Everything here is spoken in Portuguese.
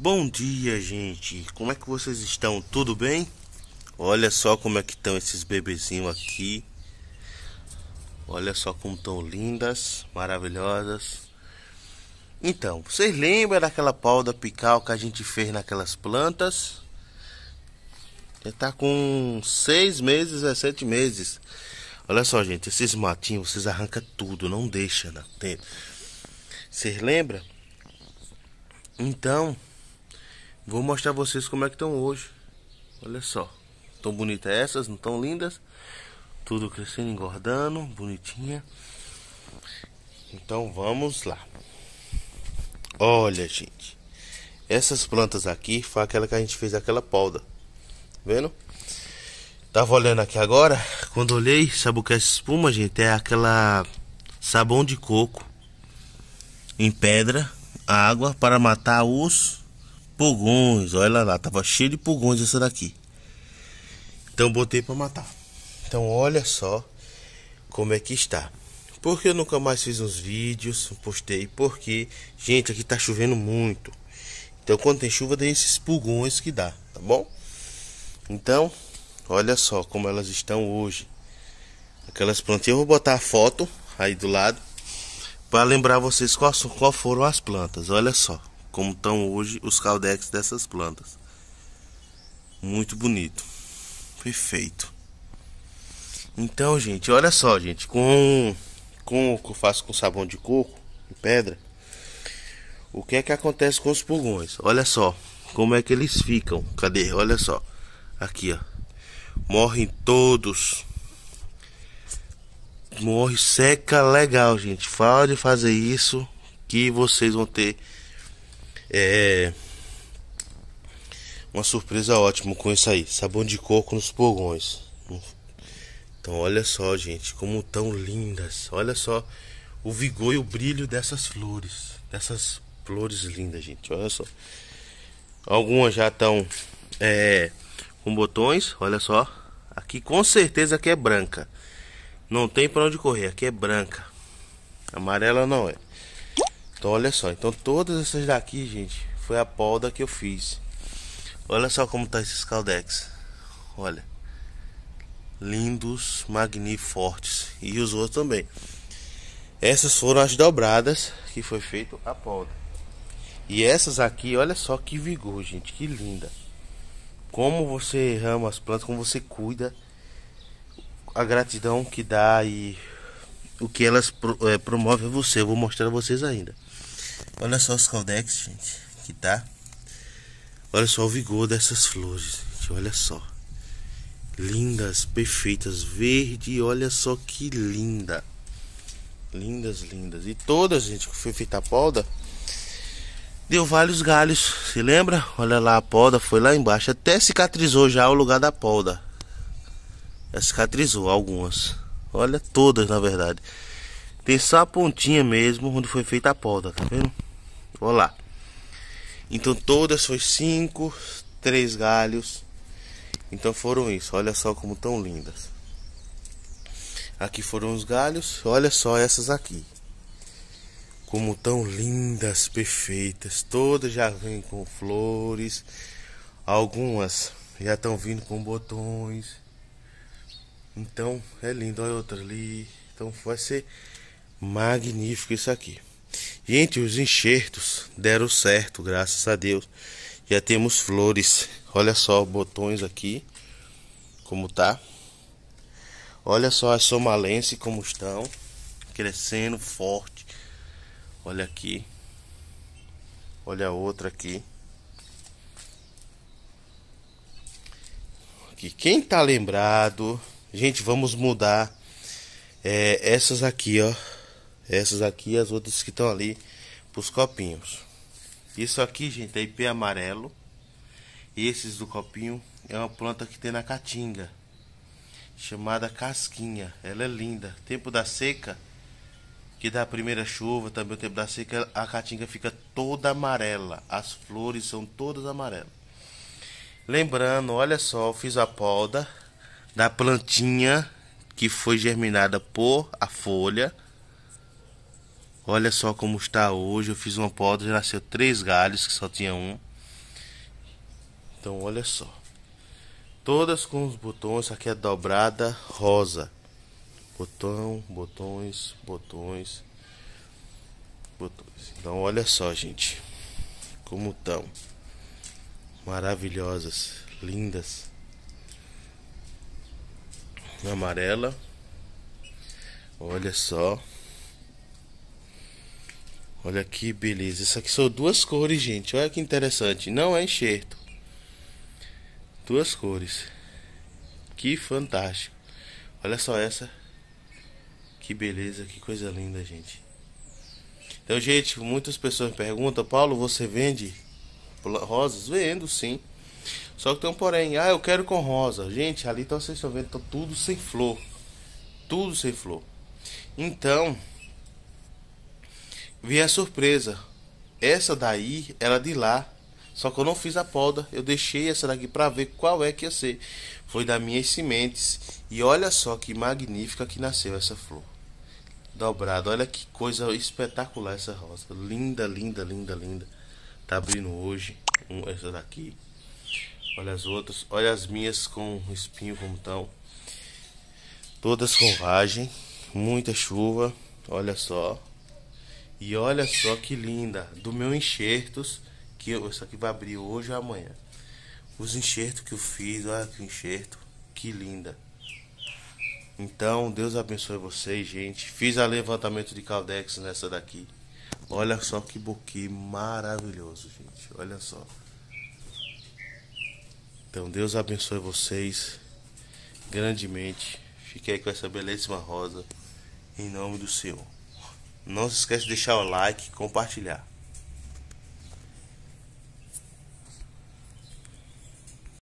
Bom dia, gente. Como é que vocês estão? Tudo bem? Olha só como é que estão esses bebezinhos aqui. Olha só como estão lindas, maravilhosas. Então, vocês lembram daquela pauda pical que a gente fez naquelas plantas? Já tá com seis meses a sete meses. Olha só, gente, esses matinhos vocês arrancam tudo, não deixa na tenda. Vocês lembram? Então, Vou mostrar vocês como é que estão hoje. Olha só. Tão bonitas essas, não tão lindas? Tudo crescendo, engordando, bonitinha. Então vamos lá. Olha, gente. Essas plantas aqui foi aquela que a gente fez aquela polda. vendo? Tava olhando aqui agora, quando olhei, sabe o que é essa espuma, gente? É aquela sabão de coco em pedra, água para matar os Pulgões, olha lá, tava cheio de pulgões essa daqui. Então botei para matar. Então olha só como é que está. Porque eu nunca mais fiz uns vídeos, postei, porque, gente, aqui tá chovendo muito. Então quando tem chuva tem esses pulgões que dá, tá bom? Então, olha só como elas estão hoje. Aquelas plantinhas, eu vou botar a foto aí do lado para lembrar vocês qual, qual foram as plantas, olha só como estão hoje os caldeques dessas plantas. Muito bonito. Perfeito. Então, gente, olha só, gente, com com o que eu faço com sabão de coco e pedra, o que é que acontece com os pulgões? Olha só, como é que eles ficam? Cadê? Olha só. Aqui, ó. Morrem todos. Morre seca legal, gente. Fala de fazer isso que vocês vão ter é uma surpresa ótima com isso aí, sabão de coco nos fogões. Então olha só, gente, como tão lindas. Olha só o vigor e o brilho dessas flores, dessas flores lindas, gente. Olha só. Algumas já estão é, com botões, olha só. Aqui com certeza que é branca. Não tem para onde correr, aqui é branca. Amarela não é. Então olha só, então todas essas daqui, gente, foi a poda que eu fiz. Olha só como tá esses caldex. Olha. Lindos, magníficos e os outros também. Essas foram as dobradas que foi feito a poda. E essas aqui, olha só que vigor, gente, que linda. Como você rama as plantas, como você cuida a gratidão que dá e o que elas eh, promovem a você. Eu vou mostrar a vocês ainda. Olha só os caldex, gente, que tá. Olha só o vigor dessas flores, gente, olha só. Lindas, perfeitas, verde, olha só que linda. Lindas, lindas. E todas, gente, que foi feita a poda, deu vários galhos, se lembra? Olha lá a poda, foi lá embaixo, até cicatrizou já o lugar da poda. Já cicatrizou algumas. Olha todas, na verdade. Tem só a pontinha mesmo onde foi feita a poda, tá vendo? Olá. Então todas foi cinco, três galhos. Então foram isso. Olha só como tão lindas. Aqui foram os galhos. Olha só essas aqui. Como tão lindas, perfeitas. Todas já vêm com flores. Algumas já estão vindo com botões. Então é lindo. Olha outra ali. Então vai ser Magnífico isso aqui. Gente, os enxertos deram certo, graças a Deus. Já temos flores. Olha só, botões aqui. Como tá. Olha só as somalenses como estão. Crescendo forte. Olha aqui. Olha a outra aqui. aqui. Quem tá lembrado... Gente, vamos mudar é, essas aqui, ó. Essas aqui as outras que estão ali os copinhos. Isso aqui, gente, é IP amarelo. Esses do copinho é uma planta que tem na caatinga, chamada casquinha. Ela é linda. Tempo da seca, que da primeira chuva, também o tempo da seca, a caatinga fica toda amarela. As flores são todas amarelas. Lembrando, olha só, eu fiz a poda da plantinha que foi germinada por a folha. Olha só como está hoje. Eu fiz uma poda, já nasceu três galhos, que só tinha um. Então, olha só. Todas com os botões, aqui é dobrada rosa. Botão, botões, botões, botões. Então, olha só, gente. Como estão. Maravilhosas, lindas. Amarela. Olha só. Olha que beleza. Isso aqui são duas cores, gente. Olha que interessante. Não é enxerto. Duas cores. Que fantástico. Olha só essa. Que beleza, que coisa linda, gente. Então, gente, muitas pessoas perguntam, Paulo, você vende rosas? Vendo, sim. Só que tem um porém, ah, eu quero com rosa. Gente, ali então, vocês estão vendo, tudo sem flor. Tudo sem flor. Então, Vi a surpresa. Essa daí era de lá. Só que eu não fiz a poda. Eu deixei essa daqui para ver qual é que ia ser. Foi das minhas sementes. E olha só que magnífica que nasceu essa flor. Dobrada. Olha que coisa espetacular essa rosa. Linda, linda, linda, linda. Tá abrindo hoje. Um, essa daqui. Olha as outras. Olha as minhas com espinho como estão. Todas com vagem. Muita chuva. Olha só. E olha só que linda, do meu enxertos, que eu, isso aqui vai abrir hoje ou amanhã. Os enxertos que eu fiz, olha que enxerto, que linda. Então, Deus abençoe vocês, gente. Fiz a levantamento de caldex nessa daqui. Olha só que buquê maravilhoso, gente. Olha só. Então, Deus abençoe vocês grandemente. Fiquei com essa belíssima rosa em nome do Senhor. Não se esqueça de deixar o like e compartilhar.